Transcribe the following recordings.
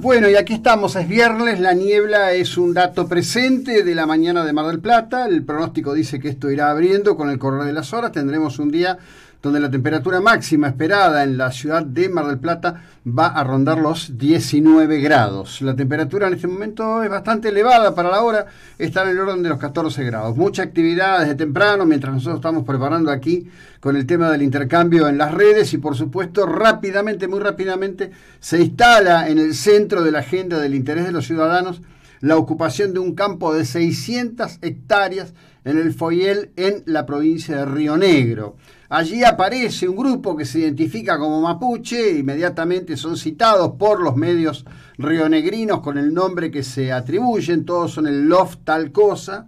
Bueno, y aquí estamos, es viernes, la niebla es un dato presente de la mañana de Mar del Plata, el pronóstico dice que esto irá abriendo con el correr de las horas, tendremos un día donde la temperatura máxima esperada en la ciudad de Mar del Plata va a rondar los 19 grados. La temperatura en este momento es bastante elevada para la hora, está en el orden de los 14 grados. Mucha actividad desde temprano, mientras nosotros estamos preparando aquí con el tema del intercambio en las redes y por supuesto rápidamente, muy rápidamente, se instala en el centro de la agenda del interés de los ciudadanos la ocupación de un campo de 600 hectáreas en el Foyel en la provincia de Río Negro. Allí aparece un grupo que se identifica como mapuche, e inmediatamente son citados por los medios rionegrinos con el nombre que se atribuyen, todos son el loft tal cosa.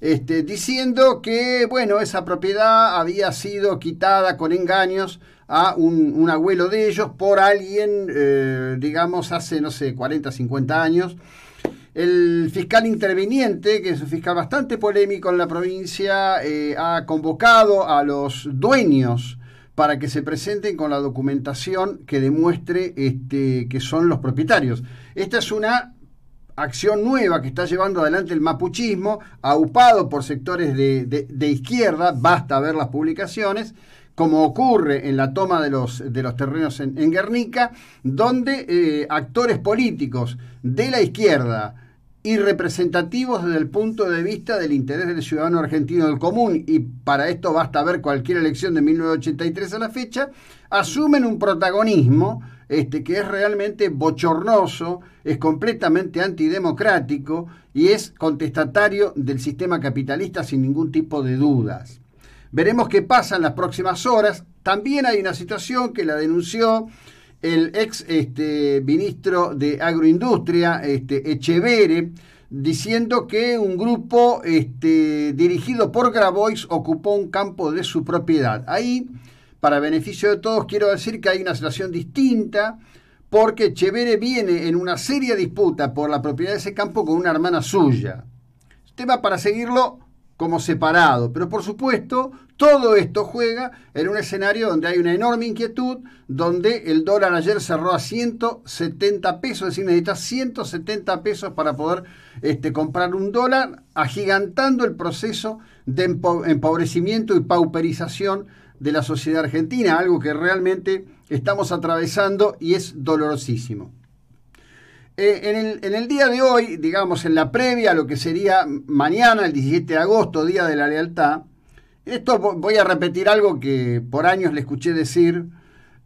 Este, diciendo que, bueno, esa propiedad había sido quitada con engaños a un, abuelo de ellos por alguien, eh, digamos, hace, no sé, 40, 50 años, el fiscal interviniente, que es un fiscal bastante polémico en la provincia, eh, ha convocado a los dueños para que se presenten con la documentación que demuestre este, que son los propietarios. Esta es una acción nueva que está llevando adelante el mapuchismo, aupado por sectores de izquierda, basta ver las publicaciones, como ocurre en la toma de los, de los terrenos en, Guernica, donde eh, actores políticos de la izquierda, y representativos desde el punto de vista del interés del ciudadano argentino del común, y para esto basta ver cualquier elección de 1983 a la fecha, asumen un protagonismo este, que es realmente bochornoso, es completamente antidemocrático y es contestatario del sistema capitalista sin ningún tipo de dudas. Veremos qué pasa en las próximas horas. También hay una situación que la denunció el ex este, ministro de Agroindustria, este, Echevere, diciendo que un grupo este, dirigido por Grabois ocupó un campo de su propiedad. Ahí, para beneficio de todos, quiero decir que hay una situación distinta porque Echevere viene en una seria disputa por la propiedad de ese campo con una hermana suya. Tema para seguirlo como separado. Pero por supuesto, todo esto juega en un escenario donde hay una enorme inquietud, donde el dólar ayer cerró a 170 pesos, es decir, necesitas 170 pesos para poder este, comprar un dólar, agigantando el proceso de empobrecimiento y pauperización de la sociedad argentina, algo que realmente estamos atravesando y es dolorosísimo. Eh, en, el, día de hoy, digamos, en la previa a lo que sería mañana, el 17 de agosto, Día de la Lealtad, esto voy a repetir algo que por años le escuché decir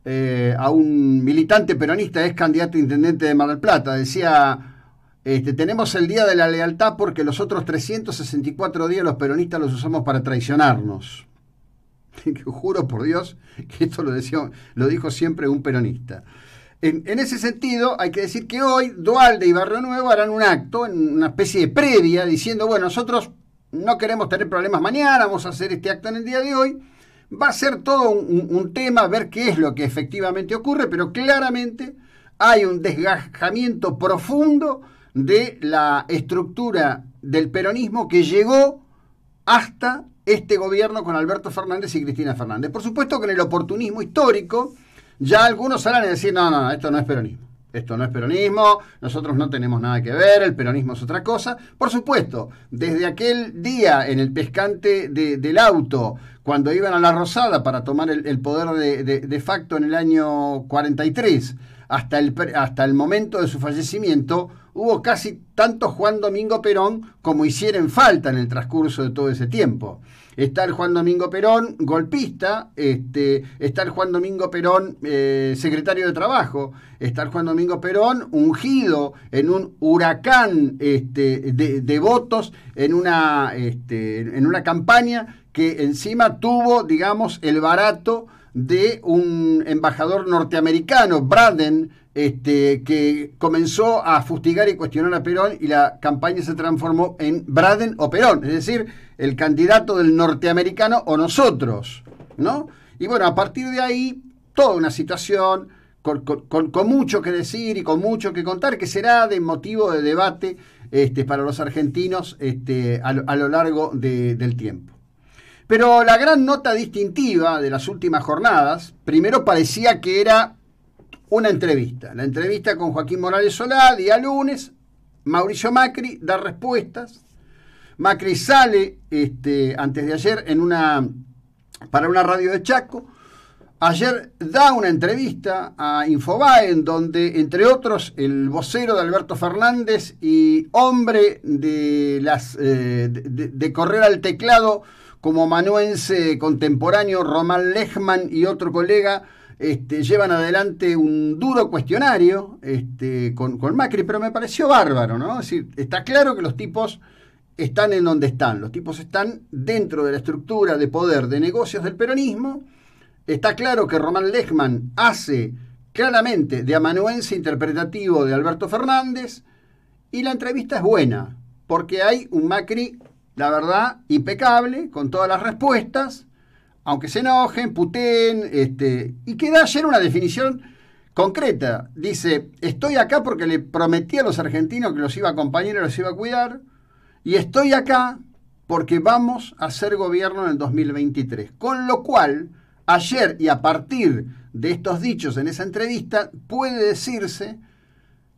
eh, a un militante peronista, es candidato a intendente de Mar del Plata. Decía, este, tenemos el Día de la Lealtad porque los otros 364 días los peronistas los usamos para traicionarnos. Juro por Dios que esto lo, decía, lo dijo siempre un peronista. En, ese sentido, hay que decir que hoy Dualde y Barrio Nuevo harán un acto, en una especie de previa, diciendo, bueno, nosotros no queremos tener problemas mañana, vamos a hacer este acto en el día de hoy. Va a ser todo un, un tema, ver qué es lo que efectivamente ocurre, pero claramente hay un desgajamiento profundo de la estructura del peronismo que llegó hasta este gobierno con Alberto Fernández y Cristina Fernández. Por supuesto que en el oportunismo histórico, ya algunos salen a decir, no, no, no, esto no es peronismo. Esto no es peronismo, nosotros no tenemos nada que ver, el peronismo es otra cosa. Por supuesto, desde aquel día en el pescante del auto, cuando iban a La Rosada para tomar el, poder de, facto en el año 43, hasta el, hasta el momento de su fallecimiento, hubo casi tanto Juan Domingo Perón como hicieron falta en el transcurso de todo ese tiempo. Está el Juan Domingo Perón, golpista, este, está el Juan Domingo Perón, eh, secretario de Trabajo, está el Juan Domingo Perón ungido en un huracán este, de, votos, en una, este, en una campaña que encima tuvo, digamos, el barato de un embajador norteamericano, Braden, este, que comenzó a fustigar y cuestionar a Perón y la campaña se transformó en Braden o Perón. Es decir, el candidato del norteamericano o nosotros, ¿no? Y bueno, a partir de ahí, toda una situación con, mucho que decir y con mucho que contar, que será de motivo de debate este, para los argentinos este, a, lo largo del tiempo. Pero la gran nota distintiva de las últimas jornadas, primero parecía que era una entrevista. La entrevista con Joaquín Morales Solá, día lunes, Mauricio Macri da respuestas, Macri sale este, antes de ayer en una, para una radio de Chaco. Ayer da una entrevista a Infobae en donde, entre otros, el vocero de Alberto Fernández y hombre de, las, eh, de, correr al teclado como manuense contemporáneo Román Lechman y otro colega, este, llevan adelante un duro cuestionario este, con, con, Macri, pero me pareció bárbaro, ¿no? Es está claro que los tipos están en donde están. Los tipos están dentro de la estructura de poder de negocios del peronismo. Está claro que Román Lechman hace claramente de amanuense interpretativo de Alberto Fernández. Y la entrevista es buena, porque hay un Macri, la verdad, impecable, con todas las respuestas, aunque se enojen, puteen, este, y que da ayer una definición concreta. Dice, estoy acá porque le prometí a los argentinos que los iba a acompañar y los iba a cuidar. Y estoy acá porque vamos a hacer gobierno en el 2023. Con lo cual, ayer y a partir de estos dichos en esa entrevista, puede decirse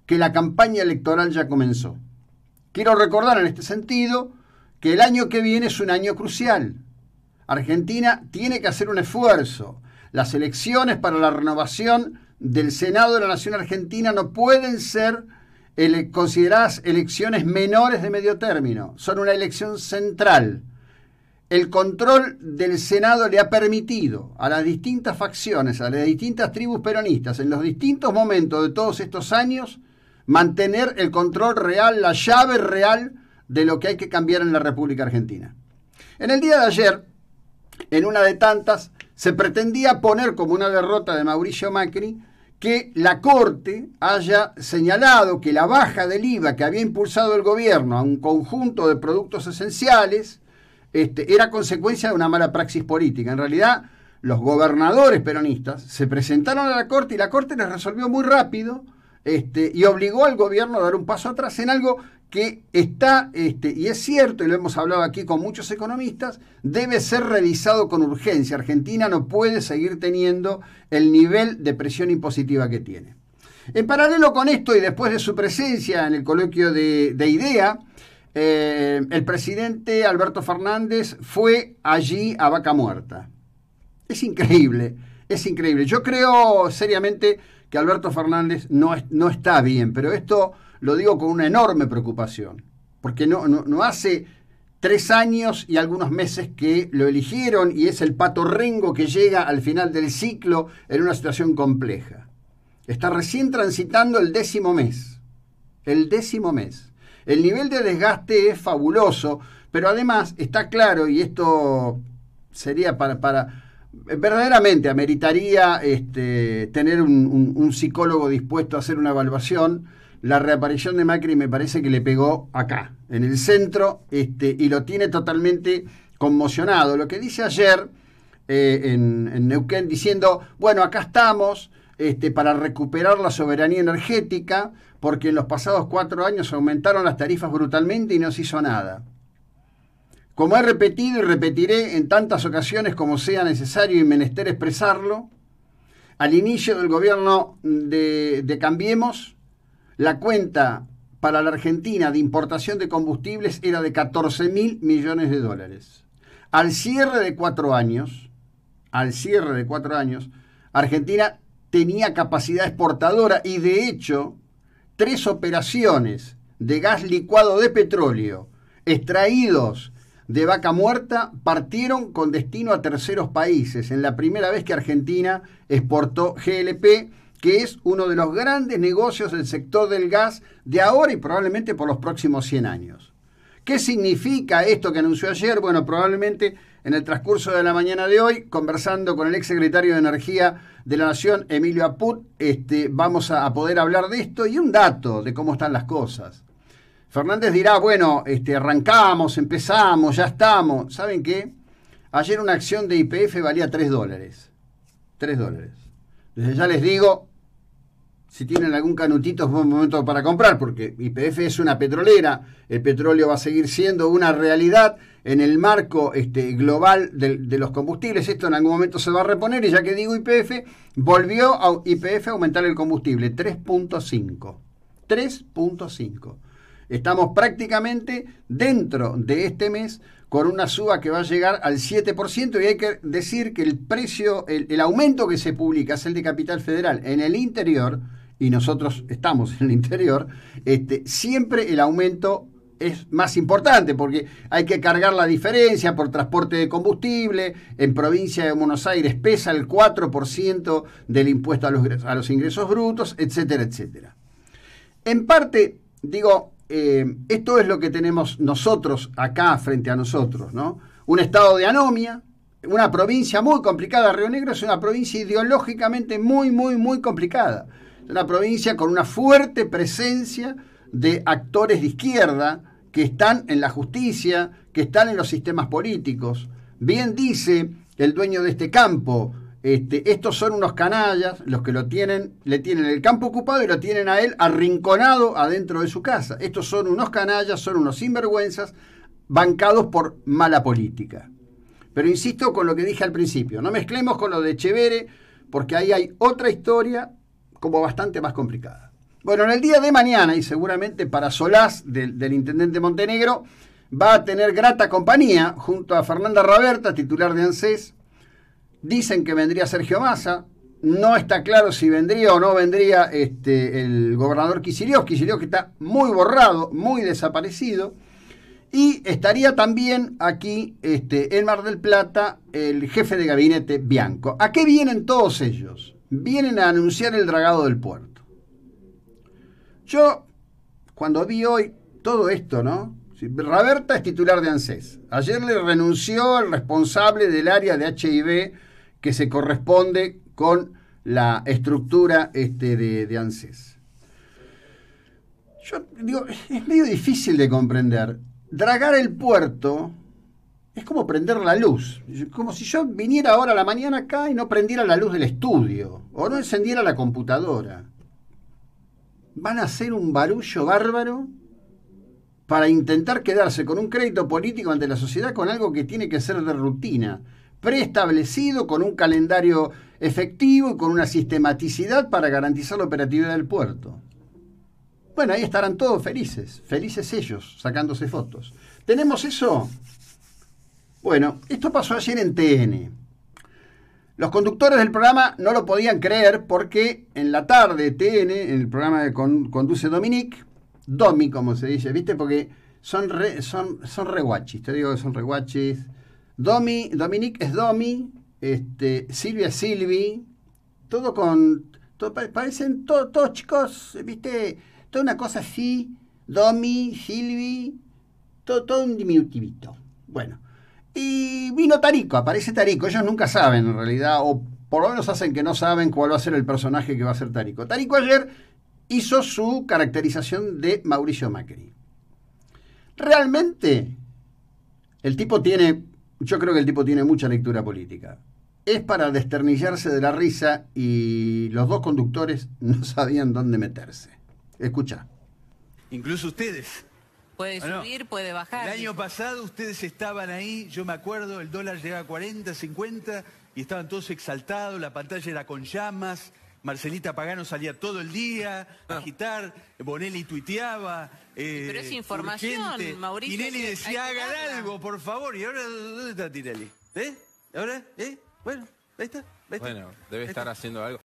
que la campaña electoral ya comenzó. Quiero recordar en este sentido que el año que viene es un año crucial. Argentina tiene que hacer un esfuerzo. Las elecciones para la renovación del Senado de la Nación Argentina no pueden ser consideradas elecciones menores de medio término, son una elección central. El control del Senado le ha permitido a las distintas facciones, a las distintas tribus peronistas, en los distintos momentos de todos estos años, mantener el control real, la llave real de lo que hay que cambiar en la República Argentina. En el día de ayer, en una de tantas, se pretendía poner como una derrota de Mauricio Macri que la Corte haya señalado que la baja del IVA que había impulsado el gobierno a un conjunto de productos esenciales este, era consecuencia de una mala praxis política. En realidad, los gobernadores peronistas se presentaron a la Corte y la Corte les resolvió muy rápido este, y obligó al gobierno a dar un paso atrás en algo que está, este, y es cierto, y lo hemos hablado aquí con muchos economistas, debe ser revisado con urgencia. Argentina no puede seguir teniendo el nivel de presión impositiva que tiene. En paralelo con esto, y después de su presencia en el coloquio de, IDEA, eh, el presidente Alberto Fernández fue allí a vaca muerta. Es increíble, es increíble. Yo creo seriamente que Alberto Fernández no, no está bien, pero esto lo digo con una enorme preocupación, porque no, hace tres años y algunos meses que lo eligieron y es el pato Rengo que llega al final del ciclo en una situación compleja. Está recién transitando el décimo mes. El décimo mes. El nivel de desgaste es fabuloso, pero además está claro, y esto sería para, verdaderamente ameritaría este, tener un, un, psicólogo dispuesto a hacer una evaluación la reaparición de Macri me parece que le pegó acá, en el centro, este, y lo tiene totalmente conmocionado. Lo que dice ayer eh, en, Neuquén diciendo, bueno, acá estamos este, para recuperar la soberanía energética, porque en los pasados cuatro años aumentaron las tarifas brutalmente y no se hizo nada. Como he repetido y repetiré en tantas ocasiones como sea necesario y menester expresarlo, al inicio del gobierno de, de Cambiemos, la cuenta para la Argentina de importación de combustibles era de 14 mil millones de dólares. Al cierre de cuatro años, al cierre de cuatro años, Argentina tenía capacidad exportadora y de hecho tres operaciones de gas licuado de petróleo extraídos de vaca muerta partieron con destino a terceros países. En la primera vez que Argentina exportó GLP que es uno de los grandes negocios del sector del gas de ahora y probablemente por los próximos 100 años. ¿Qué significa esto que anunció ayer? Bueno, probablemente en el transcurso de la mañana de hoy, conversando con el exsecretario de Energía de la Nación, Emilio Aput, este, vamos a, poder hablar de esto y un dato de cómo están las cosas. Fernández dirá, bueno, este, arrancamos, empezamos, ya estamos. ¿Saben qué? Ayer una acción de IPF valía 3 dólares. 3 dólares. Desde ya les digo, si tienen algún canutito es buen momento para comprar, porque IPF es una petrolera, el petróleo va a seguir siendo una realidad en el marco este, global de, los combustibles, esto en algún momento se va a reponer, y ya que digo IPF, volvió a IPF a aumentar el combustible, 3.5, 3.5. Estamos prácticamente dentro de este mes con una suba que va a llegar al 7% y hay que decir que el precio, el aumento que se publica es el de Capital Federal. En el interior, y nosotros estamos en el interior, este, siempre el aumento es más importante porque hay que cargar la diferencia por transporte de combustible. En provincia de Buenos Aires pesa el 4% del impuesto a los, a los, ingresos brutos, etcétera, etcétera. En parte, digo, eh, esto es lo que tenemos nosotros acá frente a nosotros, ¿no? Un estado de anomia, una provincia muy complicada. Río Negro es una provincia ideológicamente muy, muy, muy complicada la provincia con una fuerte presencia de actores de izquierda que están en la justicia, que están en los sistemas políticos. Bien dice el dueño de este campo, este, estos son unos canallas los que lo tienen, le tienen el campo ocupado y lo tienen a él arrinconado adentro de su casa. Estos son unos canallas, son unos sinvergüenzas bancados por mala política. Pero insisto con lo que dije al principio, no mezclemos con lo de Chevere, porque ahí hay otra historia, como bastante más complicada. Bueno, en el día de mañana, y seguramente para Solás del, intendente Montenegro, va a tener grata compañía junto a Fernanda Raberta, titular de ANSES. Dicen que vendría Sergio Massa. No está claro si vendría o no vendría este, el gobernador Quisirios. que está muy borrado, muy desaparecido. Y estaría también aquí este, en Mar del Plata el jefe de gabinete Bianco. ¿A qué vienen todos ellos? vienen a anunciar el dragado del puerto. Yo, cuando vi hoy todo esto, ¿no? Raberta es titular de ANSES. Ayer le renunció el responsable del área de HIV que se corresponde con la estructura este, de, de ANSES. Yo digo, es medio difícil de comprender. Dragar el puerto es como prender la luz. Como si yo viniera ahora a la mañana acá y no prendiera la luz del estudio o no encendiera la computadora. Van a hacer un barullo bárbaro para intentar quedarse con un crédito político ante la sociedad con algo que tiene que ser de rutina, preestablecido con un calendario efectivo y con una sistematicidad para garantizar la operatividad del puerto. Bueno, ahí estarán todos felices, felices ellos, sacándose fotos. Tenemos eso bueno, esto pasó ayer en TN. Los conductores del programa no lo podían creer porque en la tarde TN, en el programa que conduce Dominique, Domi como se dice, ¿viste? Porque son re, son, son reguachis, te digo que son reguachis. Domi, Dominique es Domi, este, Silvia es Silvi, todo con... parecen todos chicos, ¿viste? Toda una cosa así, Domi, Silvi, todo, todo un diminutivito. Bueno, y vino Tarico, aparece Tarico. Ellos nunca saben en realidad, o por lo menos hacen que no saben cuál va a ser el personaje que va a ser Tarico. Tarico ayer hizo su caracterización de Mauricio Macri. Realmente, el tipo tiene, yo creo que el tipo tiene mucha lectura política. Es para desternillarse de la risa y los dos conductores no sabían dónde meterse. Escucha. Incluso ustedes Puede ah, subir, puede bajar. El año pasado ustedes estaban ahí, yo me acuerdo, el dólar llegaba a 40, 50 y estaban todos exaltados, la pantalla era con llamas, Marcelita Pagano salía todo el día a ah. agitar, Bonelli tuiteaba. Pero es eh, información, Mauricio. Tinelli decía, hagan algo, por favor. ¿Y ahora dónde está Tinelli? ¿Eh? ¿Ahora? ¿Eh? Bueno, ahí está. Bueno, debe estar haciendo algo.